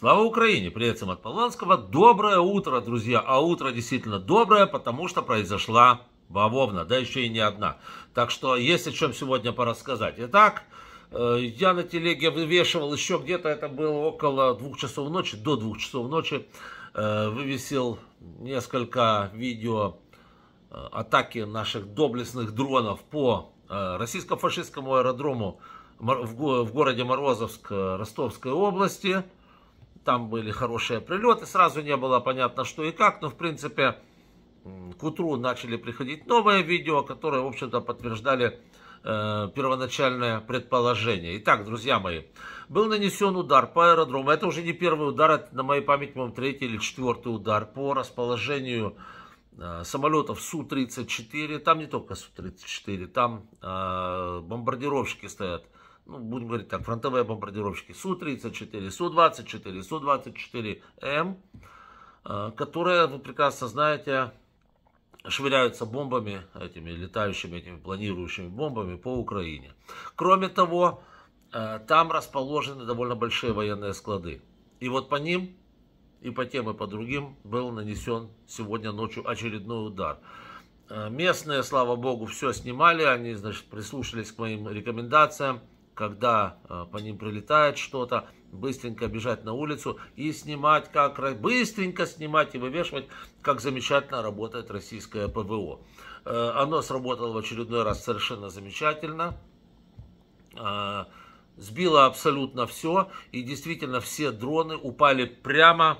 Слава Украине! Привет всем от Поланского. Доброе утро, друзья. А утро действительно доброе, потому что произошла бавовна, да еще и не одна. Так что есть о чем сегодня порассказать. Итак, э, я на телеге вывешивал еще где-то, это было около двух часов ночи, до двух часов ночи, э, вывесил несколько видео э, атаки наших доблестных дронов по российско-фашистскому аэродрому в городе Морозовск Ростовской области – там были хорошие прилеты, сразу не было понятно, что и как, но в принципе к утру начали приходить новые видео, которые, в общем-то, подтверждали э, первоначальное предположение. Итак, друзья мои, был нанесен удар по аэродрому. Это уже не первый удар, это, на моей памяти, по третий или четвертый удар по расположению э, самолетов Су-34. Там не только Су-34, там э, бомбардировщики стоят ну, будем говорить так, фронтовые бомбардировщики Су-34, Су-24, Су-24М, которые, вы прекрасно знаете, швыряются бомбами, этими летающими, этими планирующими бомбами по Украине. Кроме того, э, там расположены довольно большие военные склады. И вот по ним, и по тем, и по другим был нанесен сегодня ночью очередной удар. Э, местные, слава богу, все снимали, они, значит, прислушались к моим рекомендациям, когда э, по ним прилетает что-то, быстренько бежать на улицу и снимать, как быстренько снимать и вывешивать, как замечательно работает российское ПВО. Э, оно сработало в очередной раз совершенно замечательно э, сбило абсолютно все, и действительно все дроны упали прямо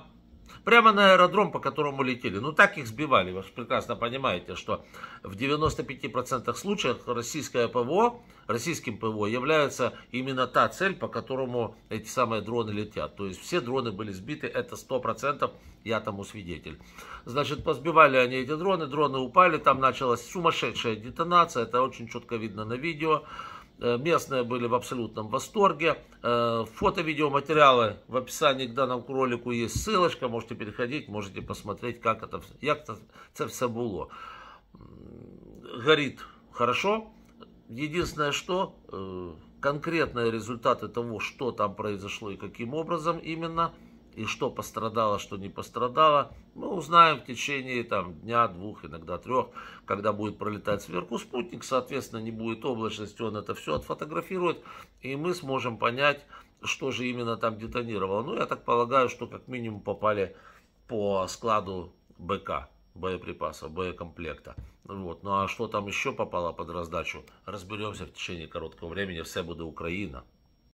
прямо на аэродром, по которому летели. Ну так их сбивали, вы же прекрасно понимаете, что в 95% случаев российское ПВО, российским ПВО является именно та цель, по которому эти самые дроны летят. То есть все дроны были сбиты, это 100%, я тому свидетель. Значит, позбивали они эти дроны, дроны упали, там началась сумасшедшая детонация, это очень четко видно на видео. Э, местные были в абсолютном восторге. Э, фото, видеоматериалы в описании к данному ролику есть ссылочка. Можете переходить, можете посмотреть, как это, як це все было. Горит хорошо. Единственное, что э, конкретные результаты того, что там произошло и каким образом именно – и что пострадало, что не пострадало, мы узнаем в течение там, дня, двух, иногда трех, когда будет пролетать сверху спутник, соответственно, не будет облачности, он это все отфотографирует, и мы сможем понять, что же именно там детонировало. Ну, я так полагаю, что как минимум попали по складу БК, боеприпасов, боекомплекта. Вот. Ну а что там еще попало под раздачу, разберемся в течение короткого времени. Все будет Украина.